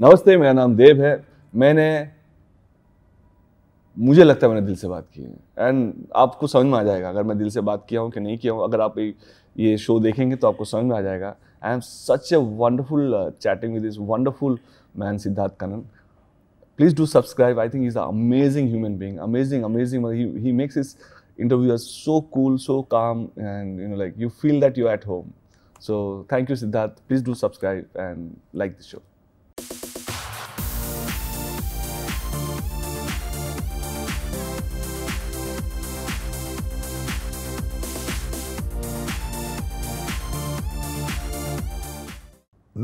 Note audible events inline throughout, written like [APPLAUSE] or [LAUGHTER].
नमस्ते मेरा नाम देव है मैंने मुझे लगता है मैंने दिल से बात की है एंड आपको समझ में आ जाएगा अगर मैं दिल से बात किया हूँ कि नहीं किया हूँ अगर आप ये शो देखेंगे तो आपको समझ में आ जाएगा I am such a wonderful chatting with this wonderful man Siddharth Kannan please do subscribe I think is a amazing human being amazing amazing he makes is interview are so cool so calm and you know like you feel that you at home so thank you Siddharth please do subscribe and like this show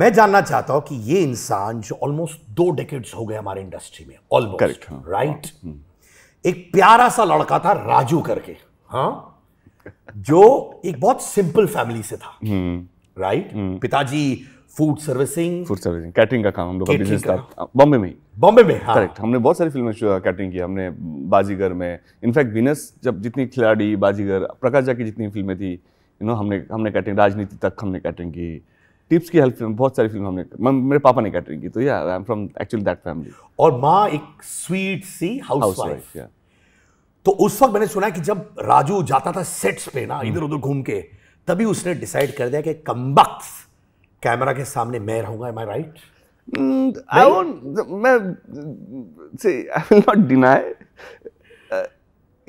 मैं जानना चाहता हूं कि ये इंसान जो almost दो decades हो गए हमारे इंडस्ट्री में ऑलमोस्ट हाँ। हाँ। हम्म। राइट एक प्यारा सा लड़का था राजू करके हाँ जो एक बहुत सिंपल फैमिली से था राइट हम्म। हम्म। पिताजी food servicing food servicing catering का काम हम लोग का बिजनेस था बॉम्बे में बॉम्बे में हाँ। करेक्ट हमने बहुत सारी फिल्में कैटरिंग की हमने बाजीगर में इनफैक्ट विनस जब जितनी खिलाड़ी बाजीगर प्रकाश झा की जितनी फिल्में थी यू नो हमने हमने कैटरिंग राजनीति तक हमने कैटरिंग की टिप्स की हेल्प में बहुत सारी फिल्म हमने मेरे पापा ने कैटरिंग की तो yeah I am from actually that family और माँ एक स्वीट सी हाउसवाइफ तो उस वक्त मैंने सुना कि जब राजू जाता था सेट्स पे ना इधर उधर घूम के तभी उसने डिसाइड कर दिया कि कम कैमरा के सामने मैं रहूंगा am I right I won't मैं आई विल नॉट डिनाई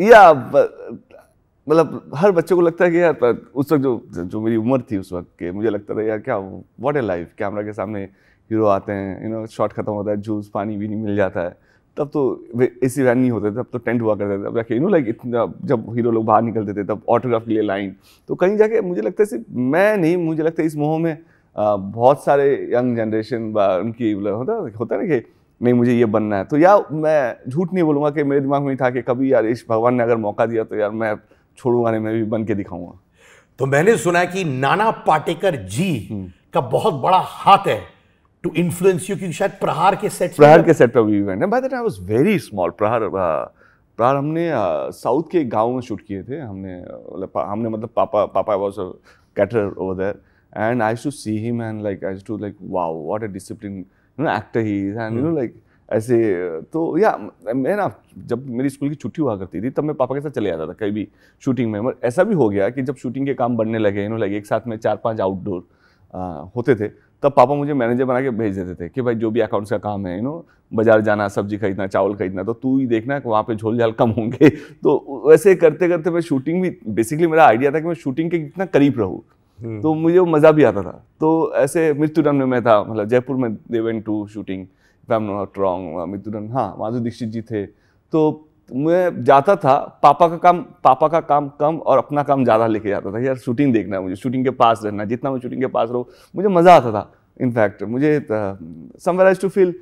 या मतलब हर बच्चे को लगता है कि यार उस वक्त जो जो मेरी उम्र थी उस वक्त के मुझे लगता था यार क्या वॉट ए लाइफ कैमरा के सामने हीरो आते हैं यू नो शॉट खत्म होता है जूस पानी भी नहीं मिल जाता है तब तो ए सी वैन नहीं होते तब तो टेंट हुआ करते थे तब यू नो लाइक इतना जब हीरो लोग बाहर निकलते थे तब ऑटोग्राफ के लिए लाइन तो कहीं जाके मुझे लगता है सिर्फ मैं नहीं मुझे लगता है इस मोह में बहुत सारे यंग जनरेशन उनकी मतलब होता होता ना कि नहीं मुझे ये बनना है तो यार मैं झूठ नहीं बोलूँगा कि मेरे दिमाग में था कि कभी यार इस भगवान ने अगर मौका दिया तो यार मैं छोड़ूंगा नहीं मैं भी बन के दिखाऊंगा तो मैंने सुना कि नाना पाटेकर जी हम्म। का बहुत बड़ा हाथ है टू इन्फ्लुएंस यू क्योंकि शायद प्रहार के सेट प्रहार के सेट पर भी इवेंट है वेरी स्मॉल प्रहार प्रहार हमने साउथ के गाँव में शूट किए थे हमने मतलब हमने मतलब पापा पापा cater over there and I used to see him and like I used to like wow what a disciplined you know actor he is and mm. ऐसे तो या मैं ना जब मेरी स्कूल की छुट्टी हुआ करती थी तब मैं पापा के साथ चले जाता था कहीं भी शूटिंग में मगर ऐसा भी हो गया कि जब शूटिंग के काम बढ़ने लगे इन्होंने लगे एक साथ में चार पांच आउटडोर होते थे तब पापा मुझे मैनेजर बना के भेज देते थे कि भाई जो भी अकाउंट्स का काम है यू नो बाजार जाना सब्जी खरीदना चावल खरीदना तो तू ही देखना कि वहाँ पे झोल झाल कम होंगे [LAUGHS] तो वैसे करते करते मैं शूटिंग भी बेसिकली मेरा आइडिया था कि मैं शूटिंग के कितना करीब रहूँ हम्म। तो मुझे वो मज़ा भी आता था तो ऐसे मृत्युदन में मैं था मतलब जयपुर में they went to shooting if I am not wrong मिथुनन हाँ माधु दीक्षित जी थे तो मैं जाता था पापा का काम पापा का काम कम और अपना काम ज़्यादा लेके जाता था यार शूटिंग देखना है मुझे शूटिंग के पास रहना जितना मैं शूटिंग के पास रहूँ मुझे मज़ा आता था इनफैक्ट मुझे समवराइज टू फील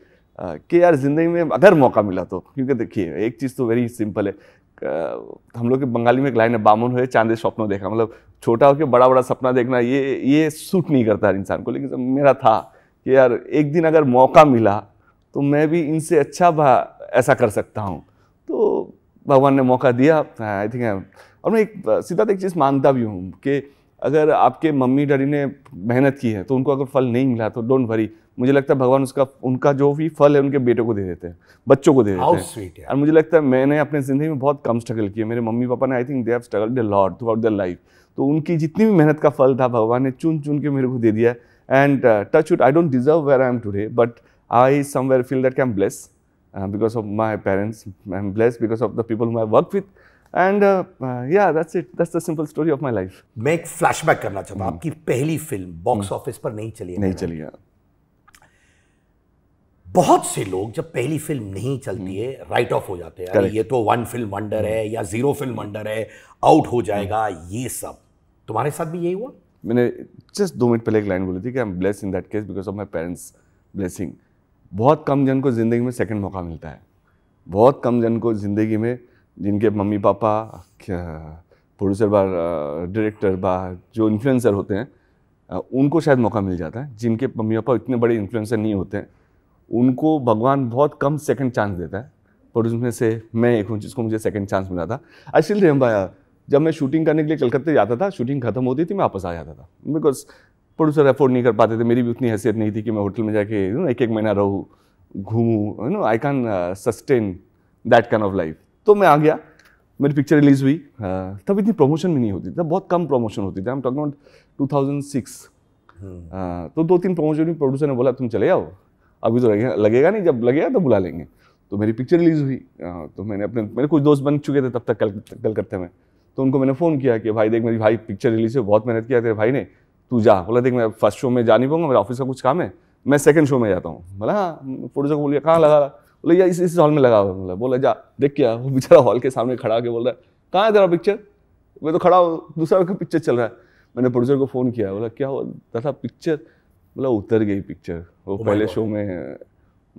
कि यार ज़िंदगी में अगर मौका मिला तो क्योंकि देखिए एक चीज़ तो वेरी सिंपल है uh, हम लोग के बंगाली में एक लाइन है बामन हुए चांदे स्वप्नों देखा मतलब छोटा होकर बड़ा बड़ा सपना देखना ये ये सूट नहीं करता हर इंसान को लेकिन मेरा था कि यार एक दिन अगर मौका मिला तो मैं भी इनसे अच्छा ऐसा कर सकता हूँ तो भगवान ने मौका दिया आई थिंक और मैं एक सीधा एक चीज़ मानता भी हूँ कि अगर आपके मम्मी डैडी ने मेहनत की है तो उनको अगर फल नहीं मिला तो डोंट वरी मुझे लगता है भगवान उसका उनका जो भी फल है उनके बेटों को दे देते हैं बच्चों को दे देते हैं स्वीट और मुझे लगता है मैंने अपने ज़िंदगी में बहुत कम स्ट्रगल किया मेरे मम्मी पापा ने I think they have struggle the lord throughout the life तो उनकी जितनी भी मेहनत का फल था भगवान ने चुन चुन के मेरे को दे दिया and touch wood I don't deserve where I am today but I somewhere feel that I'm blessed uh, because of my parents. I'm blessed because of the people whom I work with. And uh, yeah that's it that's the simple story of my life मैं एक flashback करना चाहता हूँ हम्म। आपकी पहली film box office पर नहीं चली नहीं चली बहुत से लोग जब पहली फिल्म नहीं चलती है राइट हम्म। ऑफ हो जाते हैं ये तो वन फिल्म वंडर है हम्म। या जीरो फिल्म वंडर है आउट हो जाएगा ये सब तुम्हारे साथ भी यही हुआ मैंने जस्ट दो मिनट पहले एक लाइन बोली थी कि I am bless in that case because of my parents blessing बहुत कम जन को ज़िंदगी में सेकंड मौका मिलता है बहुत कम जन को ज़िंदगी में जिनके मम्मी पापा प्रोड्यूसर बा डायरेक्टर बा जो इन्फ्लुएंसर होते हैं उनको शायद मौका मिल जाता है जिनके मम्मी पापा इतने बड़े इन्फ्लुएंसर नहीं होते हैं उनको भगवान बहुत कम सेकंड चांस देता है पर उसमें से मैं एक हूँ जिसको मुझे सेकंड चांस मिला था अशिल रेम रिमेम्बर जब मैं शूटिंग करने के लिए कलकत्ते जाता था शूटिंग खत्म होती थी मैं वापस आ जाता था बिकॉज प्रोड्यूसर अफोर्ड नहीं कर पाते थे मेरी भी उतनी हैसियत नहीं थी कि मैं होटल में जाके यू नो एक एक महीना रहूँ घूमूँ you know I can sustain that kind of life तो मैं आ गया मेरी पिक्चर रिलीज हुई हाँ, तब इतनी प्रमोशन भी नहीं होती तब बहुत कम प्रमोशन होती थी I am talking about six तो दो तीन प्रमोशन भी प्रोड्यूसर ने बोला तुम चले आओ अभी तो लगेगा लगेगा नहीं जब लगेगा तो बुला लेंगे तो मेरी पिक्चर रिलीज हुई हाँ, तो मैंने अपने मेरे कुछ दोस्त बन चुके थे तब तक कल कलकत्ते में तो उनको मैंने फ़ोन किया कि भाई देख मेरी भाई पिक्चर रिलीज हुई बहुत मेहनत किया तेरे भाई ने तू जा बोला देख मैं फर्स्ट शो में जा नहीं पाऊंगा मेरा ऑफिस का कुछ काम है मैं सेकंड शो में जाता हूँ बोला हाँ प्रोड्यूसर को बोलिए कहाँ लगा रहा बोले यार इस इस हॉल में लगा हुआ बोला जा देख क्या वो बेचारा हॉल के सामने खड़ा के बोल रहा है कहाँ है तेरा पिक्चर मैं तो खड़ा हूँ दूसरा का पिक्चर चल रहा है मैंने प्रोड्यूसर को फ़ोन किया बोला क्या हुआ दादा पिक्चर बोला उतर गई पिक्चर वो oh पहले शो में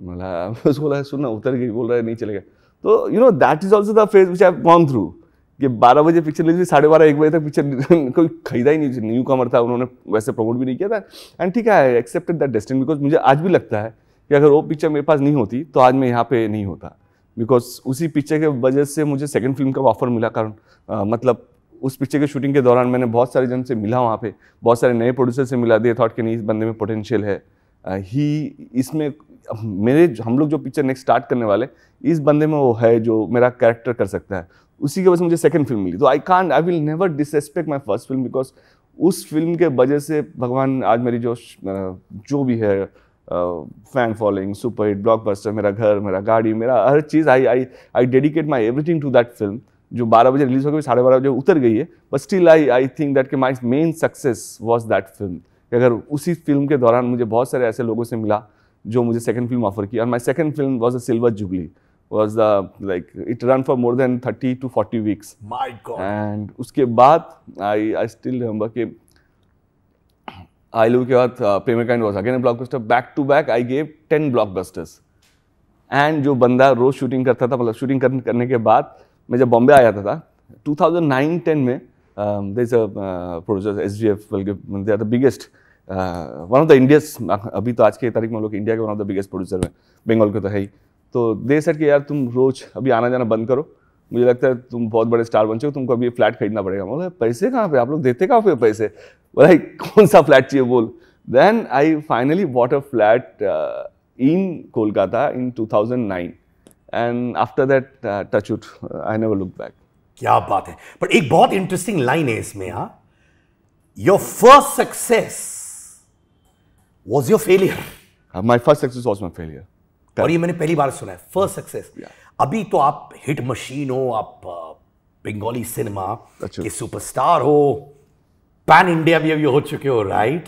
बोला [LAUGHS] बोला सुनना उतर गई बोल रहा है नहीं चलेगा तो you know that is also the phase which I gone through कि बारह बजे पिक्चर लीजिए साढ़े बारह एक बजे तक पिक्चर [LAUGHS] कोई खरीदा ही नहीं न्यू कमर था उन्होंने वैसे प्रमोट भी नहीं किया था एंड ठीक है एक्सेप्टेड दैट डेस्टिन बिकॉज मुझे आज भी लगता है कि अगर वो पिक्चर मेरे पास नहीं होती तो आज मैं यहाँ पे नहीं होता बिकॉज उसी पिक्चर के वजह से मुझे सेकेंड फिल्म का ऑफर मिला कारण मतलब उस पिक्चर के शूटिंग के दौरान मैंने बहुत सारे जन से मिला वहाँ पे बहुत सारे नए प्रोड्यूसर से मिला दिए थॉट के नहीं इस बंदे में पोटेंशियल है ही इसमें मेरे हम लोग जो पिक्चर नेक्स्ट स्टार्ट करने वाले इस बंदे में वो है जो मेरा कैरेक्टर कर सकता है उसी के वजह से मुझे सेकंड फिल्म मिली तो I can I will never disrespect my first film because उस फिल्म के वजह से भगवान आज मेरी जो जो भी है fan following super hit blockbuster मेरा घर मेरा गाड़ी मेरा हर चीज़ I I I dedicate my everything to that film जो 12 बजे रिलीज हो गई साढ़े बारह बजे उतर गई है but still I I think that के my main success was that film अगर उसी फिल्म के दौरान मुझे बहुत सारे ऐसे लोगों से मिला जो मुझे सेकंड फिल्म ऑफर की और my second film was a silver jubilee was the like it ran for more than 30 to 40 weeks. My God. And uske baad I I still remember कि आलू के बाद पेमेकाइंड was again blockbuster back to back I gave ten blockbusters and जो बंदा रोज shooting करता था मतलब शूटिंग करने के बाद मैं जब बॉम्बे आ जाता था 2009-10 में um, there's a uh, producer SGF, well, they are the biggest, one of the India's अभी तो आज के तारीख में लोग इंडिया के one of the biggest producer हैं बंगाल के तो है ही तो दे सर कि यार तुम रोज अभी आना जाना बंद करो मुझे लगता है तुम बहुत बड़े स्टार बन चुके तुमको अभी फ्लैट खरीदना पड़ेगा बोला पैसे कहाँ पे आप लोग देते कहाँ पे पैसे बोला कौन सा फ्लैट चाहिए बोल then I finally bought a flat in Kolkata in nine and after that touch wood I never look back क्या बात है पर एक बहुत इंटरेस्टिंग लाइन है इसमें हाँ your first success was your failure my first success was my failure और ये मैंने पहली बार सुना है फर्स्ट सक्सेस hmm. अभी तो आप हिट मशीन हो आप बंगाली uh, सिनेमा के सुपरस्टार हो पैन इंडिया भी अभी हो चुके हो राइट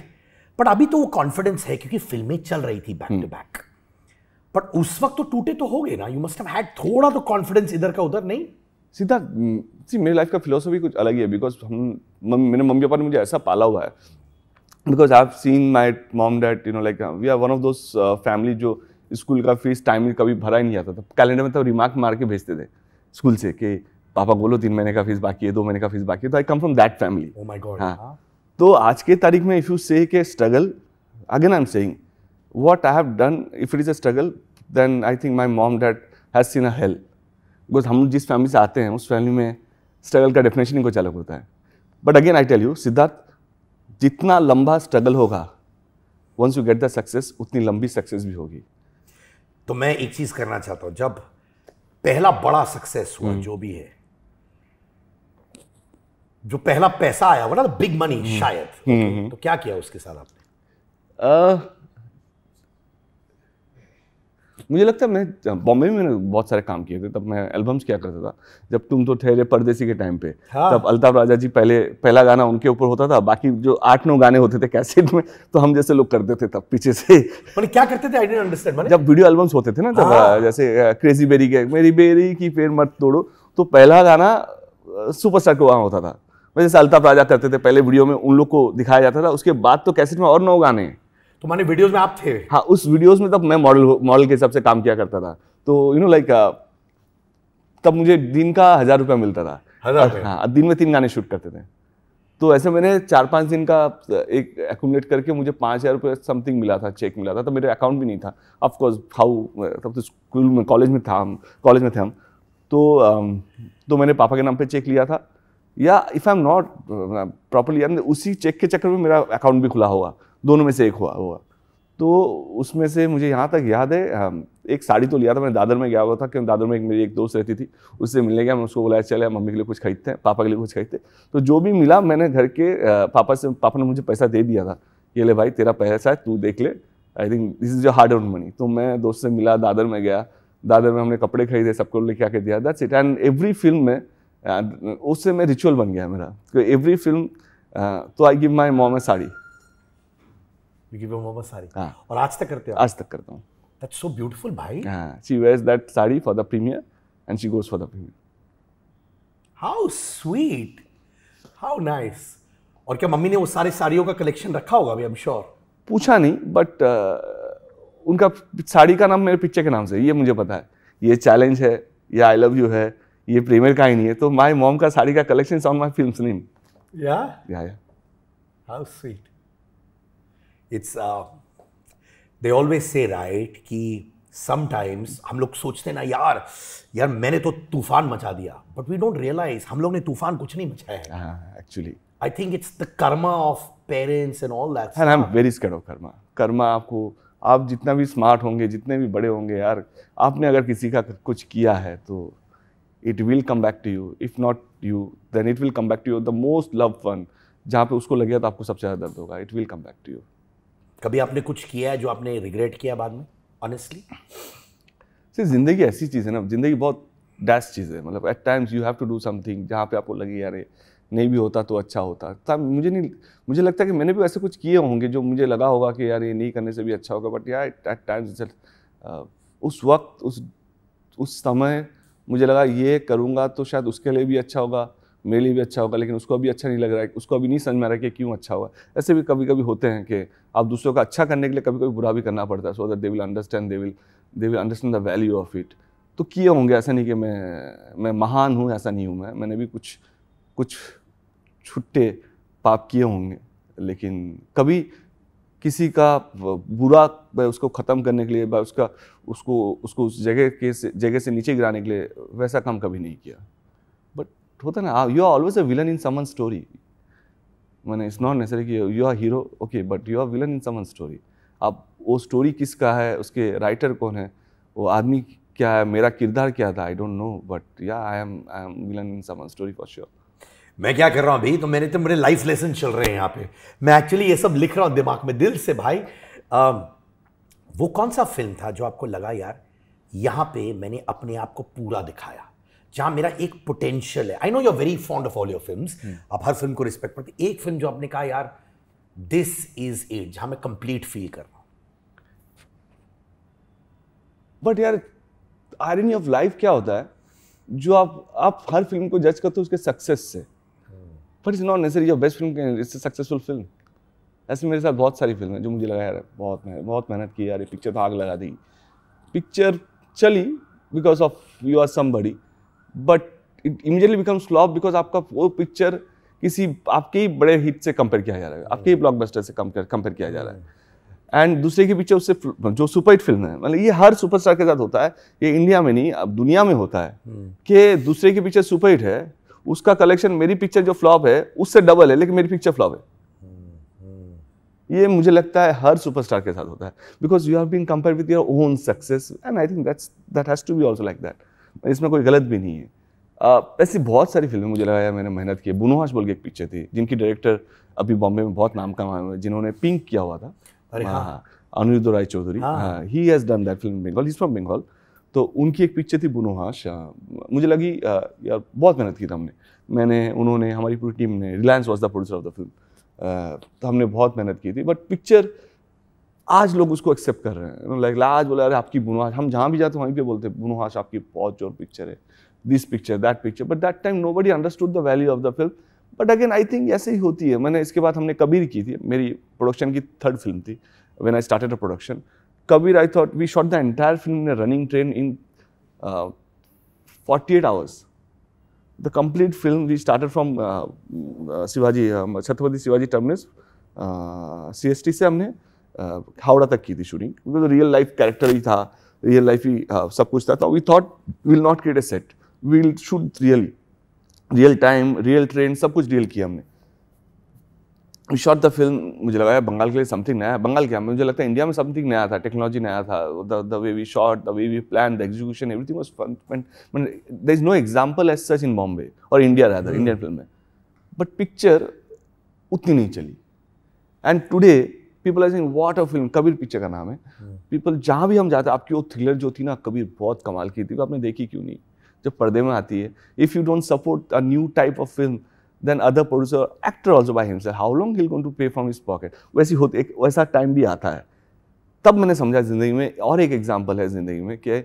बट अभी तो वो कॉन्फिडेंस है क्योंकि फिल्में चल रही थी बैक टू बैक बट उस वक्त तो टूटे तो हो गए ना यू मस्ट हैड थोड़ा तो कॉन्फिडेंस इधर का उधर नहीं सीधा सी hmm, मेरी लाइफ का फिलोसफी कुछ अलग ही है बिकॉज हम मेरे मम्मी पापा ने मुझे ऐसा पाला हुआ है because I have seen my mom that you know like we are one of those family जो स्कूल का फीस टाइम कभी भरा ही नहीं जाता था कैलेंडर में तो रिमार्क मार के भेजते थे स्कूल से कि पापा बोलो तीन महीने का फीस बाकी है दो महीने का फीस बाकी है तो I come from that family हाँ तो आज के तारीख में इफ यू से के struggle again I am saying what I have done if it is a struggle then I think my mom dad has seen a hell. Because हम जिस family से आते हैं उस फैमिली में स्ट्रगल का definition कुछ अलग होता है but again I tell you Siddharth जितना लंबा स्ट्रगल होगा once you get the success उतनी लंबी सक्सेस भी होगी तो मैं एक चीज़ करना चाहता हूं जब पहला बड़ा सक्सेस हुआ हम्म। जो भी है जो पहला पैसा आया वो ना बिग मनी हम्म। शायद हम्म, तो क्या किया उसके साथ आपने मुझे लगता है मैं बॉम्बे में मैंने बहुत सारे काम किए थे तब मैं एल्बम्स किया करता था जब तुम तो ठहरे परदेसी के टाइम पे हाँ। तब अल्ताफ राजा जी पहले पहला गाना उनके ऊपर होता था बाकी जो आठ नौ गाने होते थे कैसेट में तो हम जैसे लोग करते थे तब पीछे से क्या करते थे आई डेंट अंडरस्टैंड जब वीडियो एल्बम्स होते थे ना तब हाँ। जैसे क्रेजी बेरी के मेरी बेरी की पेड़ मत तोड़ो तो पहला गाना सुपरस्टार के वहाँ होता था जैसे अल्ताफ राजा करते थे पहले वीडियो में उन लोग को दिखाया जाता था उसके बाद तो कैसेट में और नौ गाने हैं तो माने वीडियोस में आप थे हाँ उस वीडियोस में तब मैं मॉडल मॉडल के हिसाब से काम किया करता था तो यू नो लाइक तब मुझे दिन का हजार रुपया मिलता था हजार हाँ दिन में तीन गाने शूट करते थे तो ऐसे मैंने चार पाँच दिन का एक एकट करके मुझे पाँच हज़ार रुपये समथिंग मिला था चेक मिला था तो मेरे अकाउंट भी नहीं था ऑफकोर्स हाउ तब तो स्कूल में कॉलेज में था हम कॉलेज में थे हम तो तो मैंने पापा के नाम पे चेक लिया था yeah if I am not properly यानी उसी चेक के चक्कर में मेरा अकाउंट भी खुला हुआ दोनों में से एक हुआ हुआ तो उसमें से मुझे यहाँ तक याद है एक साड़ी तो लिया था मैंने दादर में गया हुआ था क्योंकि दादर में एक मेरी एक दोस्त रहती थी उससे मिलने गया मैं उसको बोला चले मम्मी के लिए कुछ खरीदते हैं पापा के लिए कुछ खरीदते तो जो भी मिला मैंने घर के पापा से पापा ने मुझे पैसा दे दिया था ये ले भाई तेरा पैसा है तू देख ले I think this is your hard earn money तो मैं दोस्त से मिला दादर में गया दादर में हमने कपड़े खरीदे सबको लेके आके दिया that's it and every film में Uh, उससे मैं रिचुअल बन गया मेरा एवरी फिल्म uh, तो आई गिव माई मोम साड़ी और आज तक करते हो आज तक करता हूँ और क्या मम्मी ने वो सारे साड़ियों का कलेक्शन रखा होगा अभी आई एम श्योर पूछा नहीं बट uh, उनका साड़ी का नाम मेरे पिक्चर के नाम से ये मुझे पता है ये चैलेंज है ये आई लव यू है ये का ही नहीं है तो माय मॉम का साड़ी का collection song my film name yeah yeah yeah how sweet it's they always say right कि समटाइम्स हम लोग सोचते ना यार यार मैंने तो तूफान मचा दिया बट वी डोंट रियलाइज हम लोग ने तूफान कुछ नहीं मचाया है actually I think it's the karma of parents and all that I am very scared of karma karma आपको आप जितना भी स्मार्ट होंगे जितने भी बड़े होंगे यार आपने अगर किसी का कुछ किया है तो it will come back to you if not you then it will come back to you the most love one जहाँ पे उसको लगेगा तो आपको सबसे ज़्यादा दर्द होगा it will come back to you कभी आपने कुछ किया है जो आपने रिग्रेट किया बाद में ऑनेस्टली सर ज़िंदगी ऐसी चीज़ है ना ज़िंदगी बहुत डैश चीज़ है मतलब at times you have to do something जहाँ पे आपको लगे यार नहीं भी होता तो अच्छा होता तब मुझे नहीं मुझे लगता है कि मैंने भी ऐसे कुछ किए होंगे जो मुझे लगा होगा कि यार ये नहीं करने से भी अच्छा होगा बट यार एट टाइम्स उस वक्त उस उस समय मुझे लगा ये करूँगा तो शायद उसके लिए भी अच्छा होगा मेरे लिए भी अच्छा होगा लेकिन उसको अभी अच्छा नहीं लग रहा है उसको अभी नहीं समझ में आ रहा है कि क्यों अच्छा हुआ ऐसे भी कभी कभी होते हैं कि आप दूसरों का अच्छा करने के लिए कभी कभी बुरा भी करना पड़ता है so that they will understand they will they will understand the value of it तो किए होंगे ऐसा नहीं कि मैं मैं महान हूँ ऐसा नहीं हूँ मैं मैंने भी कुछ कुछ छुट्टे पाप किए होंगे लेकिन कभी किसी का बुरा उसको ख़त्म करने के लिए उसका उसको उसको उस जगह के जगह से नीचे गिराने के लिए वैसा काम कभी नहीं किया बट होता ना you are always a villain in someone story मैंने इट्स नॉट नेसरी कि you are hero okay but you are villain in someone story आप वो स्टोरी किसका है उसके राइटर कौन है वो आदमी क्या है मेरा किरदार क्या था I don't know but yeah I am I am villain in someone story for sure मैं क्या कर रहा हूँ भाई तो मैंने तो मेरे लाइफ लेसन चल रहे हैं यहाँ पे मैं एक्चुअली ये सब लिख रहा हूँ दिमाग में दिल से भाई आ, वो कौन सा फिल्म था जो आपको लगा यार यहाँ पे मैंने अपने आप को पूरा दिखाया जहाँ मेरा एक पोटेंशियल है I know you very fond of all your film आप हर फिल्म को रिस्पेक्ट करते एक फिल्म जो आपने कहा यार दिस इज इट जहाँ मैं कंप्लीट फील कर रहा हूँ बट यार आयरनी ऑफ लाइफ क्या होता है जो आप आप हर फिल्म को जज करते हो उसके सक्सेस से but is not necessary your best film it's successful film ऐसे मेरे साथ बहुत सारी फिल्में जो मुझे लगा यार बहुत मेहनत बहुत मेहनत की यार पिक्चर भाग लगा दी पिक्चर चली बिकॉज ऑफ यू आर बड़ी but it immediately become flop because आपका वो पिक्चर किसी आपके ही बड़े हिट से कंपेयर किया जा रहा है आपके ही ब्लॉकबस्टर से कंपेयर कंपेयर किया जा रहा है एंड दूसरे की पिक्चर उससे जो सुपरहिट फिल्म है मतलब ये हर सुपरस्टार के साथ होता है ये इंडिया में नहीं अब दुनिया में होता है हम्म। कि दूसरे की पिक्चर सुपरहिट है उसका कलेक्शन मेरी पिक्चर जो फ्लॉप है उससे डबल है लेकिन मेरी पिक्चर फ्लॉप है ये मुझे लगता है हर सुपरस्टार के साथ होता है because you have been compare with your own success and I think that's that has to be also like that इसमें कोई गलत भी नहीं है uh, ऐसी बहुत सारी फिल्में मुझे लगाया मैंने मेहनत की बुनोहाश बोल के एक पिक्चर थी जिनकी डायरेक्टर अभी बॉम्बे में बहुत नाम कमाए हुए जिन्होंने पिंक किया हुआ था अरे हाँ, हाँ।, हाँ। Aniruddha Roy Chowdhury he has done that film Bengal is from Bengal तो उनकी एक पिक्चर थी बुनोहाश मुझे लगी यार बहुत मेहनत की था हमने मैंने उन्होंने हमारी पूरी टीम ने Reliance was the producer of the film तो हमने बहुत मेहनत की थी बट पिक्चर आज लोग उसको एक्सेप्ट कर रहे हैं लाइक आज बोला अरे आपकी बुनोहाश हम जहाँ भी जाते वहीं पे बोलते हैं बुनोहाश आपकी बहुत जोर पिक्चर है this picture that picture but that time nobody understood the value of the film but again I think ऐसे ही होती है मैंने इसके बाद हमने कबीर की थी मेरी प्रोडक्शन की थर्ड फिल्म थी when I started a production Kabir, I thought we shot the entire film in a running train in uh, 48 hours. The complete film we started from uh, uh, Shivaji, um, Chhatrapati Shivaji terminus, uh, CST से हमने हावड़ा तक की थी shooting because real life character ही था real life ही सब कुछ था तो we thought will not create a set we will shoot really real time real train सब कुछ रियल किया हमने वी शॉट द फिल्म मुझे लगा बंगाल के लिए समथिंग नया बंगाल क्या मुझे लगता है इंडिया में समथिंग नया था टेक्नोलॉजी नया था the way we shot the way we plan the execution everything was fun there is no example as such in Bombay और इंडिया रहा इंडियन फिल्म में बट पिक्चर उतनी नहीं चली and today people I think what a film Kabir picture का नाम है people hmm. जहाँ भी हम जाते आपकी वो थ्रिलर जो थी ना कबीर बहुत कमाल की थी आपने देखी क्यों नहीं जब पर्दे में आती है if you don't support a new type of film then other producer actor also by himself how long he'll gone to pay from his pocket वैसी होती एक वैसा टाइम भी आता है तब मैंने समझा ज़िंदगी में और एक एग्जाम्पल है ज़िंदगी में कि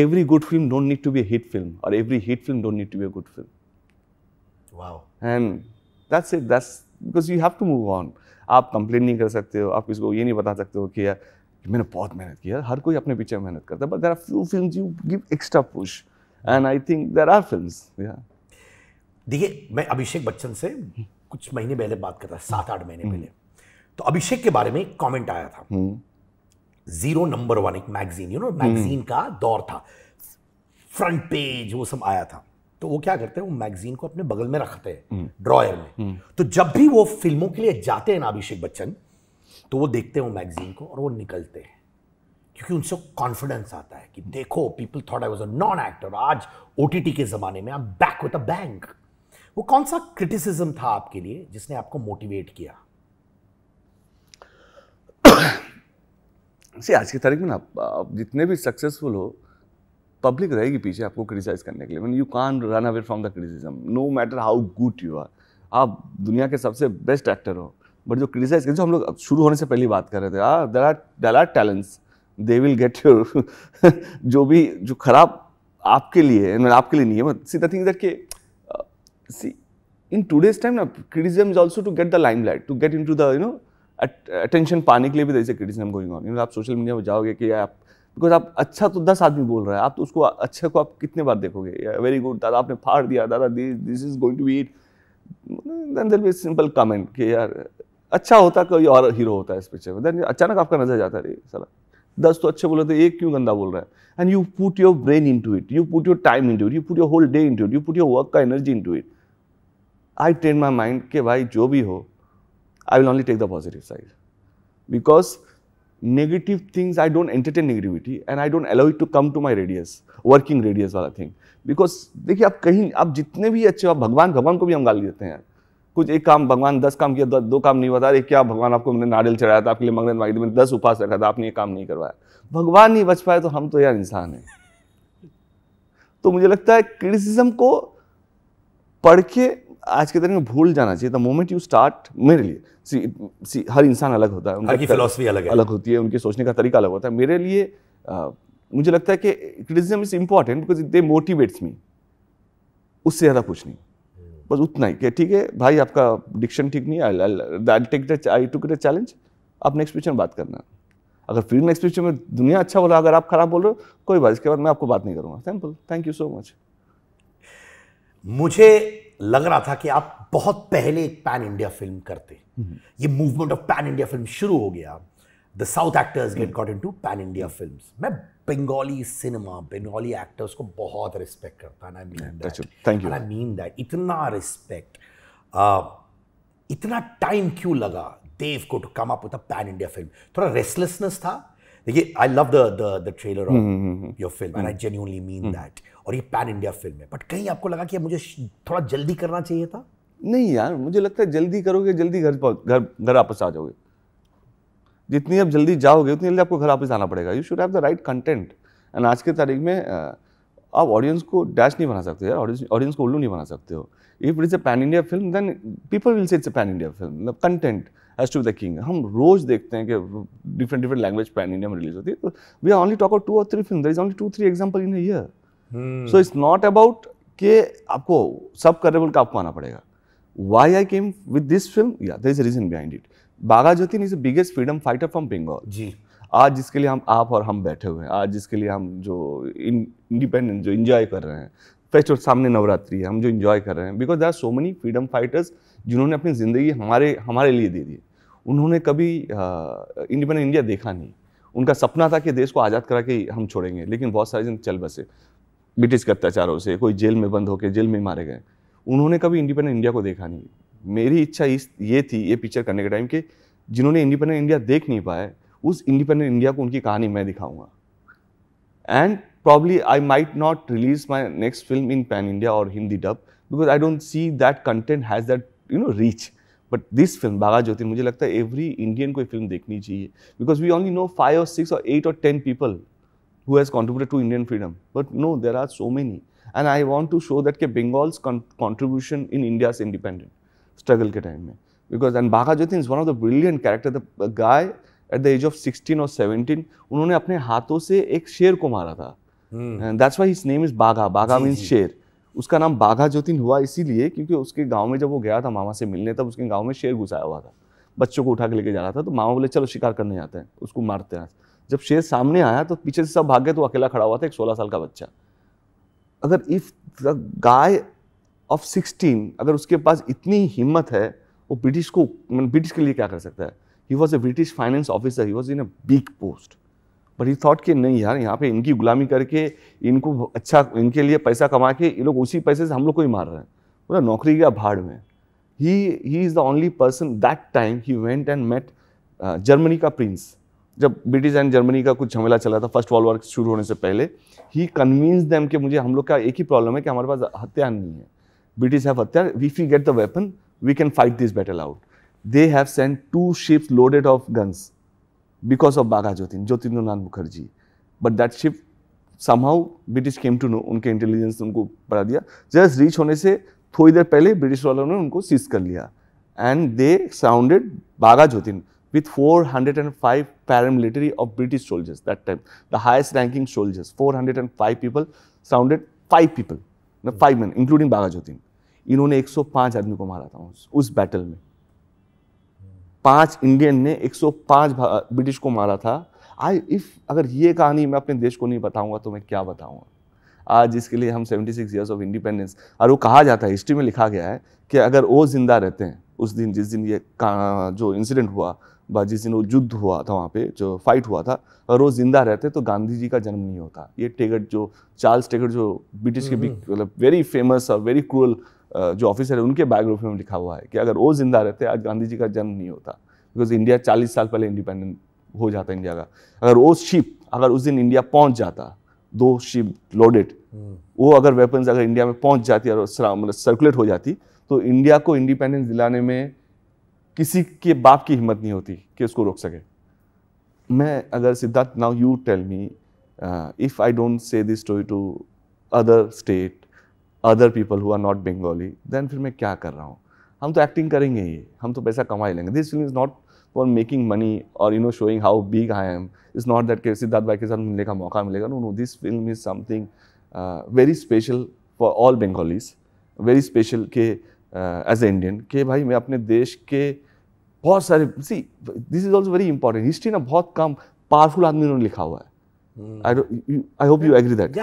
every good film don't need to be hit film और every hit film don't need to be a good film and that's it that's because you have to move on आप कंप्लेन नहीं कर सकते हो आप किसी को ये नहीं बता सकते हो कि यार मैंने बहुत मेहनत की है हर कोई अपने पीछे मेहनत करता है but there are few film you give extra push and I think there are film देखिए मैं अभिषेक बच्चन से कुछ महीने पहले बात कर रहा सात आठ महीने पहले तो अभिषेक के बारे में एक कॉमेंट आया था जीरो नंबर वन एक मैगजीन यू नो मैगजीन का दौर था फ्रंट पेज वो सब आया था तो वो क्या करते हैं वो मैगजीन को अपने बगल में रखते हैं ड्रॉयर हम्म। में हम्म। तो जब भी वो फिल्मों के लिए जाते हैं ना अभिषेक बच्चन तो वो देखते हैं वो मैगजीन को और वो निकलते हैं क्योंकि उनसे कॉन्फिडेंस आता है कि देखो people thought I was a non actor आज ओटीटी के जमाने में I am back with a bank वो कौन सा क्रिटिसिज्म था आपके लिए जिसने आपको मोटिवेट किया से [COUGHS] आज की तारीख में ना आप जितने भी सक्सेसफुल हो पब्लिक रहेगी पीछे आपको क्रिटिसाइज करने के लिए man you can run away from the criticism no matter how good you are आप दुनिया के सबसे बेस्ट एक्टर हो बट जो क्रिटिसाइज करते जो हम लोग शुरू होने से पहले बात कर रहे थे are there are there are talents they will get your जो भी जो खराब आपके लिए आपके लिए नहीं है सी द थिंग दैट के see, in today's time, now, criticism is also to get the limelight, to get into the, you know, attention पाने के लिए भी देर क्रिटिसिज्म गोइंग ऑन आप सोशल मीडिया पर जाओगे कि आप बिकॉज आप अच्छा तो दस आदमी बोल रहा है आप तो उसको अच्छे को आप कितने बार देखोगे वेरी गुड दादा आपने फाड़ दिया दादा this this is going to be it then there be simple comment कि यार अच्छा होता कोई और हीरो होता है इस पिक्चर में देन अचानक आपका नजर जाता है साला दस तो अच्छे बोल रहे थे तो एक क्यों गंदा बोल रहा है and you put your brain into it you put your time into it you put your whole day into it you put your work का energy into it I train my mind के भाई जो भी हो I will only take the positive side because negative things I don't entertain negativity and I don't allow it to come to my radius working radius वाला thing because देखिए आप कहीं आप जितने भी अच्छे हो भगवान भगवान को भी हम गाल देते हैं कुछ एक काम भगवान दस काम किया दो, काम नहीं बता रहे क्या भगवान आपको मैंने नारियल चढ़ाया था आपके लिए मंगन मांगी मैंने दस उपास रखा था आपने ये काम नहीं करवाया भगवान नहीं बच पाए तो हम तो यार इंसान हैं तो मुझे लगता है क्रिटिसिज्म को पढ़ के आज के दिन में भूल जाना चाहिए द मोमेंट यू स्टार्ट मेरे लिए सी, सी हर इंसान अलग होता है उनकी फिलोसफी अलग है अलग होती है उनके सोचने का तरीका अलग होता है मेरे लिए आ, मुझे लगता है कि criticism is important because they motivates me उससे ज़्यादा कुछ नहीं बस उतना ही कि ठीक है भाई आपका डिक्शन ठीक नहीं I take I to the challenge आप नेक्स्ट क्वेश्चन बात करना अगर फिर नेक्स्ट क्वेश्चन में दुनिया अच्छा बोला अगर आप खराब बोल रहे हो कोई बात इसके बाद मैं आपको बात नहीं करूँगा simple thank you so much मुझे लग रहा था कि आप बहुत पहले एक पैन इंडिया फिल्म करते हम्म। ये movement of pan India film शुरू हो गया the south actors get got into pan India film मैं बंगाली सिनेमा बंगाली एक्टर्स को बहुत रिस्पेक्ट करता I mean I mean that इतना रिस्पेक्ट इतना टाइम क्यों लगा देव को to come up with pan India film थोड़ा रेस्टलेसनेस था देखिए I love the the trailer of your film and I genuinely mean that और ये पैन इंडिया फिल्म है बट कहीं आपको लगा कि मुझे थोड़ा जल्दी करना चाहिए था नहीं यार मुझे लगता है जल्दी करोगे जल्दी घर घर घर वापस आ जाओगे जितनी आप जल्दी जाओगे उतनी जल्दी आपको घर वापस आना पड़ेगा you should have the right content and आज के तारीख में आप ऑडियंस को डैश नहीं बना सकते यार ऑडियंस को उल्लू नहीं बना सकते हो if it is a pan India film then people will say it's a pan India film मतलब content as to the king हम रोज देखते हैं कि different different language pan India में रिलीज होती है तो we are only talk out two और three film is only two three example in year so it's not about के आपको सब करने बोल के आपको आना पड़ेगा Y I came with this film या there is reason behind it Bagha Jatin is the biggest freedom fighter from Bengal जी आज जिसके लिए हम आप और हम बैठे हुए हैं आज जिसके लिए हम जो इंडिपेंडेंट जो इंजॉय कर रहे हैं फेस्ट और सामने नवरात्रि है हम जो इंजॉय कर रहे हैं because there are so many freedom fighters जिन्होंने अपनी ज़िंदगी हमारे हमारे लिए दे दी उन्होंने कभी इंडिपेंडेंट इंडिया देखा नहीं उनका सपना था कि देश को आज़ाद करा के हम छोड़ेंगे लेकिन बहुत सारे जन चल बसे ब्रिटिश के अत्याचारों से कोई जेल में बंद होकर जेल में मारे गए उन्होंने कभी इंडिपेंडेंट इंडिया को देखा नहीं मेरी इच्छा इस ये थी ये पिक्चर करने के टाइम कि जिन्होंने इंडिपेंडेंट इंडिया देख नहीं पाए उस इंडिपेंडेंट इंडिया को उनकी कहानी मैं दिखाऊंगा and probably I might not release my next film in pan India और Hindi dub because I don't see that content has that you know reach but this film Bagha Jyoti मुझे लगता है एवरी इंडियन को फिल्म देखनी चाहिए because we only know five और six और एट और ten people who has contributed to Indian freedom but no there are so many and I want to show that के बंगाल्स कॉन्ट्रीब्यूशन इन इंडिया से independent struggle के time में because and Bagha Jyoti is one of the brilliant character the guy at the age of sixteen और seventeen उन्होंने अपने हाथों से एक शेर को मारा था that's why his name is Bagha Bagha means शेर उसका नाम बाघा ज्योतिन हुआ इसीलिए क्योंकि उसके गाँव में जब वो गया था मामा से मिलने तब उसके गाँव में शेर घुसाया हुआ था बच्चों को उठा के लेके जा रहा था तो मामा बोले चलो शिकार करने जाते हैं उसको मारते हैं जब शेर सामने आया तो पीछे से सब भाग गए तो अकेला खड़ा हुआ था एक सोलह साल का बच्चा अगर if the guy of sixteen अगर उसके पास इतनी हिम्मत है वो ब्रिटिश को मतलब ब्रिटिश के लिए क्या कर सकता है he was a British finance officer he was in a big post but he thought कि नहीं यार यहाँ पे इनकी गुलामी करके इनको अच्छा इनके लिए पैसा कमा के ये लोग उसी पैसे से हम लोग को ही मार रहे हैं बोला नौकरी गया भाड़ में he he is the only person that time he went and met Germany का प्रिंस जब ब्रिटिश एंड जर्मनी का कुछ झमेला चला था फर्स्ट वर्ल्ड वॉर शुरू होने से पहले ही कन्विंस दैम कि मुझे हम लोग का एक ही प्रॉब्लम है कि हमारे पास हत्या नहीं है ब्रिटिश हैव हत्या we you get the weapon we can fight this battle out they have send two ships loaded of guns because of Bagha Jyotin Jyotindranath Mukherjee but that ship somehow British came to know उनके intelligence ने उनको बढ़ा दिया just reach होने से थोड़ी देर पहले British वालों ने उनको सीज कर लिया and they sounded Bagha Jyotin with four hundred and five paramilitary of British soldiers that time the highest ranking soldiers four hundred and five people sounded five people five man including Bagha Jyotin इन्होंने एक सौ पाँच आदमी को मारा था उस बैटल में पाँच इंडियन ने 105 ब्रिटिश को मारा था आज इफ़ अगर ये कहानी मैं अपने देश को नहीं बताऊंगा तो मैं क्या बताऊंगा आज इसके लिए हम 76 सिक्स ईयर्स ऑफ इंडिपेंडेंस और वो कहा जाता है हिस्ट्री में लिखा गया है कि अगर वो जिंदा रहते हैं उस दिन जिस दिन ये जो इंसिडेंट हुआ व जिस दिन वो युद्ध हुआ था वहाँ पे जो फाइट हुआ था अगर वो जिंदा रहते तो गांधी जी का जन्म नहीं होता ये टेगट जो चार्ल्स टेगट जो ब्रिटिश के हम्म, हम्म। मतलब वेरी फेमस और वेरी क्रूअल जो ऑफिसर है उनके बायोग्राफी में लिखा हुआ है कि अगर वो जिंदा रहते आज गांधी जी का जन्म नहीं होता बिकॉज इंडिया चालीस साल पहले इंडिपेंडेंट हो जाता इंडिया का अगर वो शिप अगर उस दिन इंडिया पहुंच जाता दो शिप लोडेड हम्म। वो अगर वेपन्स अगर इंडिया में पहुंच जाती और मतलब सर्कुलेट हो जाती तो इंडिया को इंडिपेंडेंस दिलाने में किसी के बाप की हिम्मत नहीं होती कि उसको रोक सके मैं अगर Siddharth now you tell me if I don't say this story to other state other people हुआ नॉट बंगाली देन फिर मैं क्या कर रहा हूँ हम तो एक्टिंग करेंगे ही हम तो पैसा कमा ही लेंगे this film is not for making money और you know showing how big I am is not that के सिद्धार्थ भाई के साथ मिलने का मौका मिलेगा no no this film is something very special for all Bengalis very special के एज ए इंडियन के भाई मैं अपने देश के बहुत सारे see this is also very important history ना बहुत कम पावरफुल आदमी उन्होंने लिखा हुआ है I hope you agree that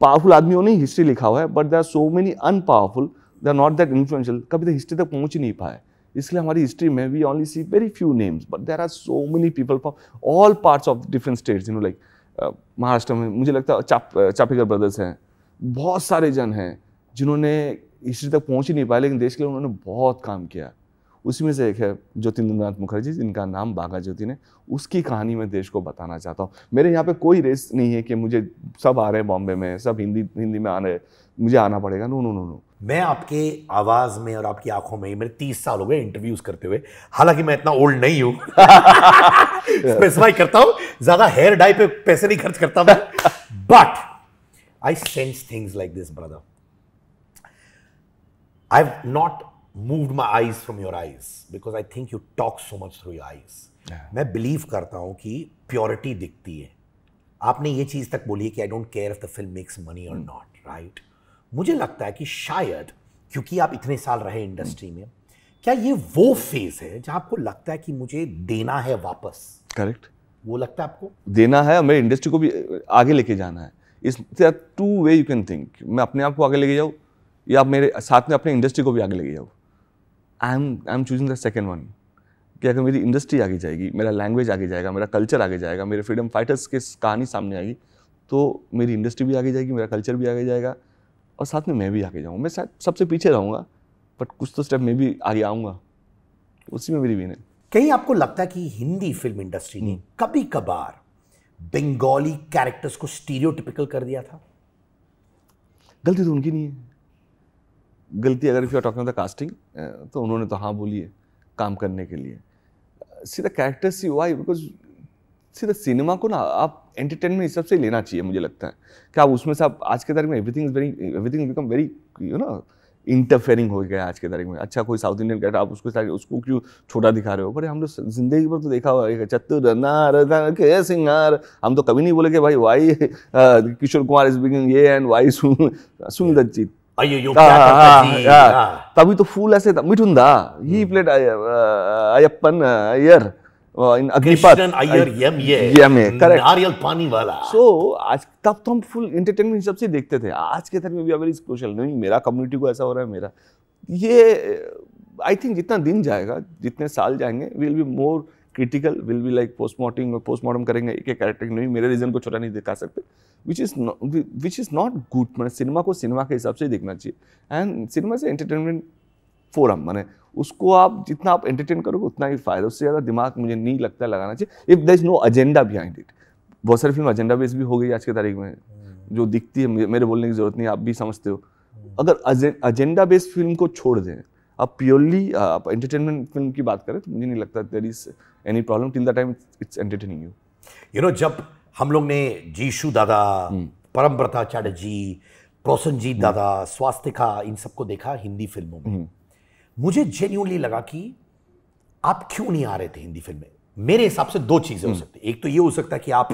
powerful आदमियों ने हिस्ट्री लिखा हुआ है but they are so many unpowerful they are not that influential कभी तक तो हिस्ट्री तक पहुंच ही नहीं पाए इसलिए हमारी हिस्ट्री में we only see very few names but there are so many people from all parts of different states you know like Maharashtra में मुझे लगता है चाप चापीकर ब्रदर्स हैं बहुत सारे जन हैं जिन्होंने हिस्ट्री तक पहुंच ही नहीं पाए लेकिन देश के लिए उन्होंने बहुत काम किया उसी में से एक है ज्योतिन्द्रनाथ मुखर्जी जिनका नाम बागा ज्योति ने उसकी कहानी मैं देश को बताना चाहता हूँ मेरे यहाँ पे कोई रेस नहीं है कि मुझे सब आ रहे हैं बॉम्बे में सब हिंदी हिंदी में आ रहे मुझे आना पड़ेगा नो नो नो नो मैं आपके आवाज़ में और आपकी आंखों में मेरे तीस साल हो गए इंटरव्यूज करते हुए हालांकि मैं इतना ओल्ड नहीं हूँ स्पेसिफाई [LAUGHS] करता हूँ ज़्यादा हेयर डाई पे पैसे नहीं खर्च करता मैं but I sense things like this brother I have not move my eyes from your eyes because I think you talk so much through your eyes मैं बिलीव करता हूँ कि प्योरिटी दिखती है आपने ये चीज़ तक बोली कि I don't care if the film makes money और नॉट राइट मुझे लगता है कि शायद क्योंकि आप इतने साल रहे इंडस्ट्री hmm. में क्या ये वो फेज है जहाँ आपको लगता है कि मुझे देना है वापस करेक्ट वो लगता है आपको देना है और मेरी इंडस्ट्री को भी आगे लेके जाना है इस two way you can think मैं अपने आप को आगे लेके जाऊँ या आप मेरे साथ में अपने इंडस्ट्री को भी आगे लेके जाऊँ I am I am choosing the second one कि अगर मेरी इंडस्ट्री आगे जाएगी मेरा लैंग्वेज आगे जाएगा मेरा कल्चर आगे जाएगा मेरे फ्रीडम फाइटर्स की कहानी सामने आएगी तो मेरी इंडस्ट्री भी आगे जाएगी मेरा कल्चर भी आगे जाएगा और साथ में मैं भी आगे जाऊँगा मैं शायद सबसे पीछे रहूँगा बट कुछ तो स्टेप मैं भी आगे आऊँगा उसी में मेरी विन है कहीं आपको लगता है कि हिंदी फिल्म इंडस्ट्री ने कभी कभार बंगाली कैरेक्टर्स को स्टीरियोटिपिकल कर दिया था गलती तो उनकी नहीं है गलती अगर if you are talking the casting तो उन्होंने तो हाँ बोली है काम करने के लिए see the character see why because see the cinema को ना आप एंटरटेनमेंट हिसाब से लेना चाहिए मुझे लगता है कि आप उसमें से आप आज के तारीख में everything is very everything become very you ना इंटरफेयरिंग हो गया आज के तारीख में अच्छा कोई साउथ इंडियन कैरेक्टर आप उसको उसको क्यों छोटा दिखा रहे हो पर हम लोग तो जिंदगी भर तो देखा हुआ है चतुर नार सिंगार हम तो कभी नहीं बोले कि भाई why Kishore Kumar is begging ये एंड वाई सुनील दत्त अयो तभी तो फूल ऐसे था मिठुन दा ही प्लेड अयप्पन अयर इन अग्निपथ अयर यम ये यम ये करेक्ट नारियल पानी वाला सो so, आज तब तो हम फुल एंटरटेनमेंट सबसे देखते थे आज के टाइम में भी अगर इस सोशल नहीं मेरा कम्युनिटी को ऐसा हो रहा है मेरा ये आई थिंक जितना दिन जाएगा जितने साल जाएंगे will be more critical will be like postmortem postmortem करेंगे एक एक कैरेक्टर नहीं मेरे रीजन को छोटा नहीं दिखा सकते which is which is not good मैंने सिनेमा को सिनेमा के हिसाब से देखना चाहिए एंड सिनेमा से एंटरटेनमेंट फोरम मैंने उसको आप जितना आप एंटरटेन करोगे उतना ही फायदा उससे ज़्यादा दिमाग मुझे नहीं लगता लगाना चाहिए if there is no agenda behind it बहुत सारी फिल्म एजेंडा बेस भी हो गई आज की तारीख में हम्म। जो दिखती है मेरे बोलने की ज़रूरत नहीं आप भी समझते हो हम्म। अगर एजेंडा बेस्ड फिल्म को छोड़ दें अब प्योरली आप एंटरटेनमेंट फिल्म की बात करें तो मुझे नहीं लगता there is any problem till the time it's entertaining you you know जब हम लोग ने जीशु दादा hmm. परम चैटर्जी प्रोसनजीत hmm. दादा स्वास्तिका इन सबको देखा हिंदी फिल्मों में hmm. मुझे जेन्यूनली लगा कि आप क्यों नहीं आ रहे थे हिंदी फिल्म में मेरे हिसाब से दो चीज़ें हो सकती एक तो ये हो सकता है कि आप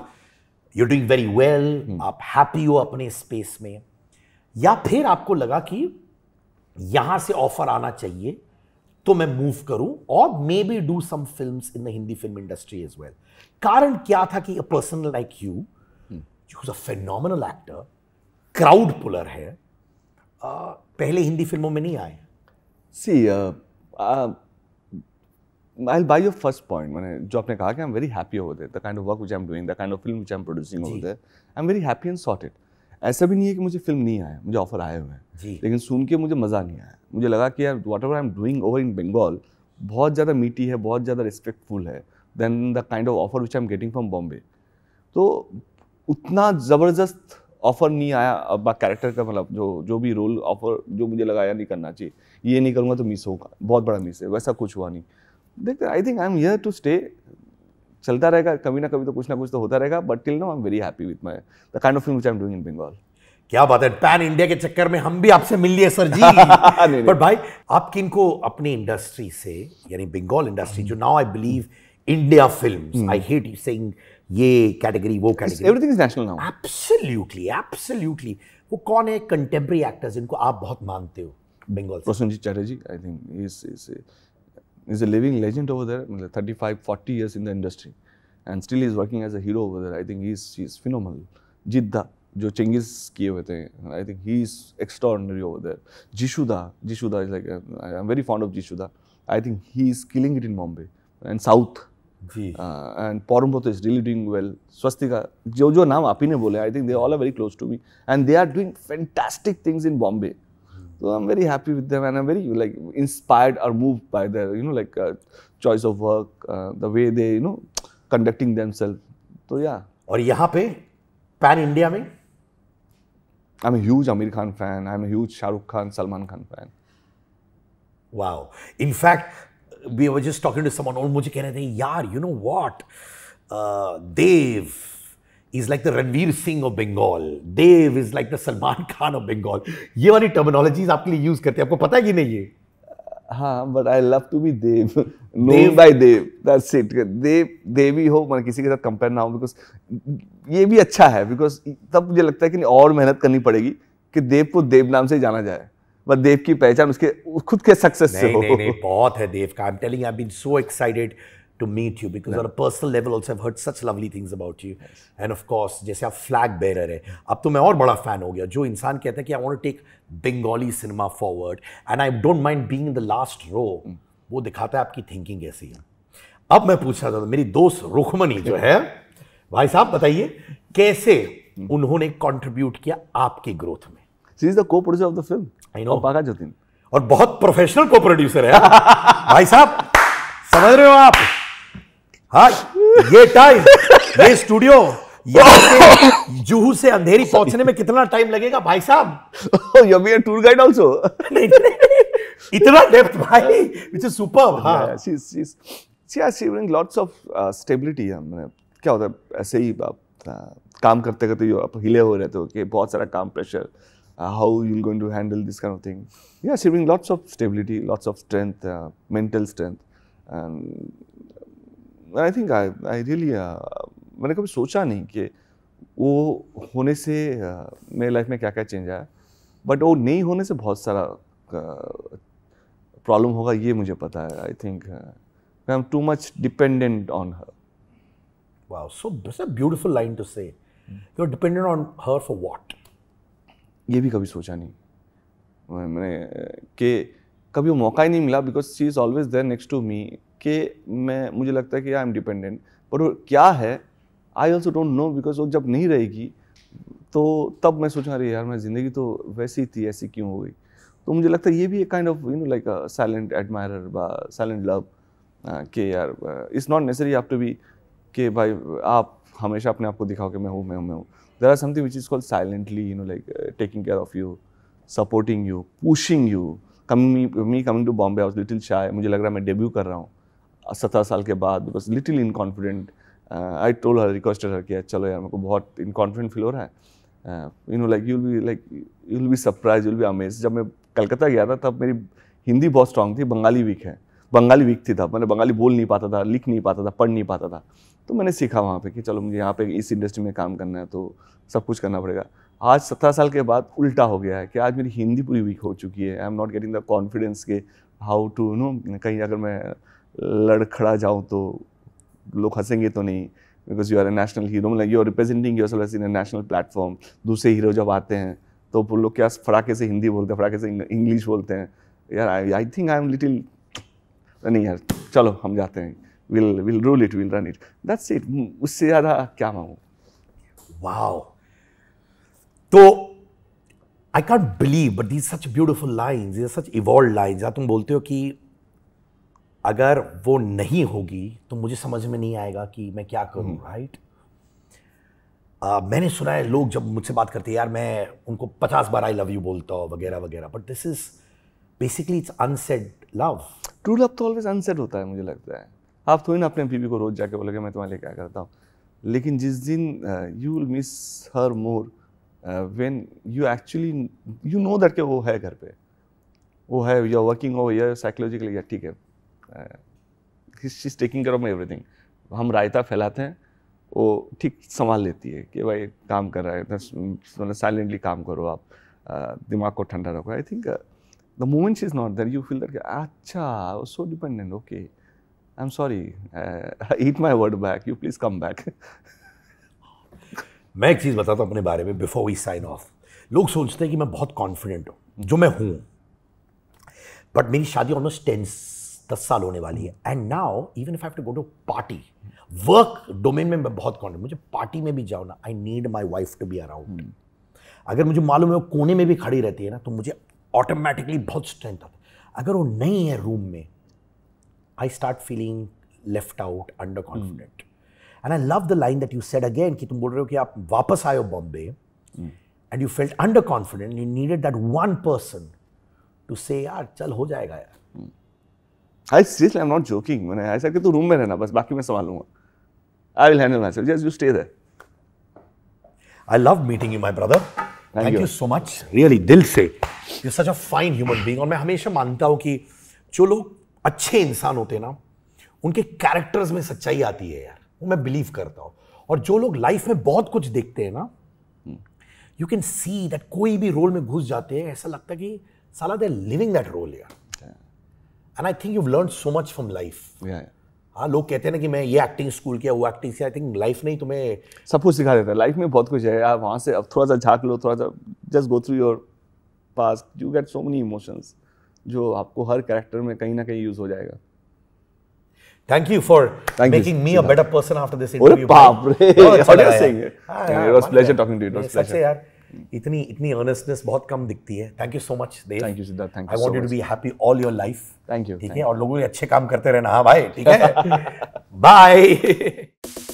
यू डूइंग वेरी वेल आप हैप्पी हो अपने स्पेस में या फिर आपको लगा कि यहां से ऑफर आना चाहिए तो मैं मूव करूं और maybe do some film in the Hindi film industry is well कारण क्या था कि a person like you use a phenomenal actor crowd puller है uh, पहले हिंदी फिल्मों में नहीं आए see I by your first point मैंने जो आपने कहा कि आई एम वेरी हैप्पी होते the kind of work which am doing the kind of film I am producing होते आई am very happy and sorted ऐसा भी नहीं है कि मुझे फिल्म नहीं आया मुझे ऑफर आए हुए हैं लेकिन सुन के मुझे मज़ा नहीं आया मुझे लगा कि यार whatever I am doing over in Bengal बहुत ज़्यादा मीठी है बहुत ज़्यादा रिस्पेक्टफुल है then the kind of offer which I am getting from Bombay तो उतना ज़बरदस्त ऑफर नहीं आया अब कैरेक्टर का मतलब जो जो भी रोल ऑफर जो मुझे लगा नहीं करना चाहिए ये नहीं करूँगा तो मिस होगा बहुत बड़ा मिस है वैसा कुछ हुआ नहीं देखते I think I am here to stay चलता रहेगा कभी ना कभी तो कुछ ना कुछ तो होता रहेगा but till now I am very happy with my the kind of film I am doing in Bengal क्या बात है पैन इंडिया के चक्कर में हम भी आपसे मिल लिए सर जी बट [LAUGHS] भाई आप किन को अपनी इंडस्ट्री से यानी बंगाल इंडस्ट्री जो now I believe India film I hate you saying ये कैटेगरी वो category everything is national now absolutely absolutely वो कौन है कंटेम्प्रेरी एक्टर्स जिनको आप बहुत मानते हो Bengal Prasoon ji Chatterjee I think is a living legend over there, 35, 40 years in the industry. And still he's working as a hero over there. I think he's he's phenomenal. Jidda, jo Chengiz kiye hue I think he's extraordinary over there. Jishuda, Jishuda is like, uh, I'm very fond of Jishuda. I think he's killing it in Bombay and South. Uh, and Parambrata is really doing well. Swastika, jo jo naam aapi ne bole, I think they all are very close to me. And they are doing fantastic things in Bombay. So I'm very happy with them, and I'm very like inspired or moved by their you know like uh, choice of work, uh, the way they you know conducting themselves. So yeah. और yahan pe pan india mein I'm a huge Amir Khan fan. I'm a huge shahrukh Khan, Salman Khan fan. Wow. In fact, we were just talking to someone aur mujhe keh rahe the yaar you know what uh, Dev is like the Ranveer Singh of Bengal Dev is like the Salman Khan of Bengal ये वाली terminology आपके लिए use करते हैं आपको पता है कि नहीं ये हाँ but I love to be Dev no by Dev that's it Dev देवी हो मैं किसी के साथ कंपेयर ना हो बिकॉज ये भी अच्छा है बिकॉज तब मुझे लगता है कि नहीं और मेहनत करनी पड़ेगी कि देव को देव नाम से जाना जाए बट देव की पहचान उसके खुद के सक्सेस से हो नहीं, नहीं, बहुत है देव का I am telling I been so excited to meet you because no. on a personal level also I've heard such lovely things about you. Yes. And of course, जैसे आप flag bearer है अब तो मैं और बड़ा fan हो गया जो इंसान कहता है कि I want to take Bengali cinema forward and I don't mind being in the last row, mm. वो दिखाता है आपकी thinking कैसी है अब मैं पूछ रहा था, मेरी दोस्त रुखमनी जो है भाई साहब बताइए कैसे mm. उन्होंने contribute किया आपकी growth में She is the co-producer of the film. I know. बागा जतिन और बहुत प्रोफेशनल को प्रोड्यूसर है भाई साहब समझ रहे हो आप हाँ ये टाइम ये स्टूडियो जुहू से अंधेरी पहुंचने में कितना टाइम लगेगा भाई साहब you be tour guide also इतना डेप्थ भाई विच इज सुपर हाँ she are seeing lots of stability है हमने क्या होता है ऐसे ही आप uh, काम करते करते आप हिले हो रहे थे कि बहुत सारा काम pressure how you going to handle this kind of thing you are seeing lots of stability lots of strength mental strength and I think I I really मैंने कभी सोचा नहीं कि वो होने से uh, मेरे लाइफ में क्या क्या चेंज आया बट वो नहीं होने से बहुत सारा प्रॉब्लम uh, होगा ये मुझे पता है I think I am too much dependent on her so this a beautiful line to say you are dependent on her for what ये भी कभी सोचा नहीं मैंने uh, कि कभी वो मौका ही नहीं मिला because she is always there next to me कि मैं मुझे लगता है कि आई एम डिपेंडेंट पर क्या है I also don't know because वो जब नहीं रहेगी तो तब मैं सोचा रही यार मैं ज़िंदगी तो वैसी थी ऐसी क्यों हो गई तो मुझे लगता है ये भी एक kind of you know like silent admire silent love के यार इट्स नॉट नेसेसरी आप टू बी कि भाई आप हमेशा अपने आप को दिखाओ कि मैं हूँ मैं हूँ मैं हूँ there are something which is called silently you know like taking care of you supporting you pushing you coming me coming to Bombay I little shy मुझे लग रहा है मैं डेब्यू कर रहा हूँ सत्रह साल के बाद because little inconfident I told her requested her किया चलो यार मेरे को बहुत इनकॉन्फिडेंट फील हो रहा है you know like you'll be like you'll be surprise you'll be amaze जब मैं कलकत्ता गया था तब मेरी हिंदी बहुत स्ट्रांग थी बंगाली वीक है बंगाली वीक थी था मैंने बंगाली बोल नहीं पाता था लिख नहीं पाता था पढ़ नहीं पाता था तो मैंने सीखा वहाँ पे कि चलो मुझे यहाँ पे इस इंडस्ट्री में काम करना है तो सब कुछ करना पड़ेगा आज सत्रह साल के बाद उल्टा हो गया है कि आज मेरी हिंदी पूरी वीक हो चुकी है I am not getting the confidence के हाउ टू यू नो कहीं अगर मैं लड़खड़ा जाऊँ तो लोग हंसेंगे तो नहीं because you are a national hero मतलब you are representing yourself in a national platform दूसरे हीरो जब आते हैं तो वो लोग क्या फड़ाके से हिंदी बोलते हैं फड़ाके से इंग्लिश बोलते हैं यार I I think I am little नहीं यार चलो हम जाते हैं will will rule it will run it that's it उससे ज़्यादा क्या मांगू वाह तो I can't believe but these such beautiful lines these such evolve line या तुम बोलते हो कि अगर वो नहीं होगी तो मुझे समझ में नहीं आएगा कि मैं क्या करूँ राइट हम्म। Uh, मैंने सुना है लोग जब मुझसे बात करते हैं यार मैं उनको पचास बार आई लव यू बोलता हूँ वगैरह वगैरह but this is basically it's unsaid love true love तो ऑलवेज अनसेड होता है मुझे लगता है आप थोड़ी ना अपने बीबी को रोज़ जाके बोलोगे मैं तुम्हारे लिए क्या करता हूँ लेकिन जिस दिन you will miss her more when you actually you know that के वो है घर पे वो है you are working oh yeah psychologically या ठीक है she is taking care of my everything हम रायता फैलाते हैं वो ठीक संभाल लेती है कि भाई काम कर रहा है साइलेंटली तो मतलब काम करो आप uh, दिमाग को ठंडा रखो I think the moment is not there you feel that अच्छा so dependent okay I am sorry eat my word back you please come back मैं एक चीज़ बताता हूँ अपने बारे में बिफोर वी साइन ऑफ लोग सोचते हैं कि मैं बहुत कॉन्फिडेंट हूँ जो मैं हूँ बट मेरी शादी ऑलमोस्ट टेन दस साल होने वाली है and now even if I to go to party work domain में मैं बहुत कॉन्फिडेंट मुझे पार्टी में भी जाओ ना I need my wife to be around अगर मुझे मालूम है वो कोने में भी खड़ी रहती है ना तो मुझे ऑटोमेटिकली बहुत स्ट्रेंथ आती है अगर वो नहीं है रूम में I start feeling left out under confident and I love the line that you said again कि तुम बोल रहे हो कि आप वापस आए हो Bombay and you felt under confident you needed that one person to say यार चल हो जाएगा यार I seriously I am not joking मैंने ऐसा कि तू रूम में रहना बस बाकी मैं संभाल लूंगा I will handle my just you stay there I love meeting you my brother thank you so much really दिल से you such a fine human being और मैं हमेशा मानता हूं कि जो लोग अच्छे इंसान होते हैं ना उनके कैरेक्टर्स में सच्चाई आती है यार वो मैं बिलीव करता हूँ और जो लोग लाइफ में बहुत कुछ देखते हैं ना यू कैन सी दैट कोई भी रोल में घुस जाते हैं ऐसा लगता है कि साला दे लिविंग दैट रोल यार and I think you learn so much from life हाँ लोग कहते हैं ना कि मैं ये एक्टिंग स्कूल किया वो एक्टिंग किया आई थिंक लाइफ नहीं तुम्हें सब कुछ सिखा देता है लाइफ में बहुत कुछ है यार वहाँ से अब थोड़ा सा झाक लो थोड़ा सा just go through your past you get so many emotions जो आपको हर कैरेक्टर में कहीं ना कहीं यूज़ हो जाएगा Thank you for Thank making you, me Siddharth. a better person after this interview. Oh, what are you saying? Ah, yeah, it was pleasure talking to you. It was pleasure. सच इतनी इतनी अर्नेस्टनेस बहुत कम दिखती है thank you so much Dev thank you Siddharth thank you I want you to be happy all your life thank you ठीक है और लोगों के अच्छे काम करते रहना हाँ भाई ठीक है बाय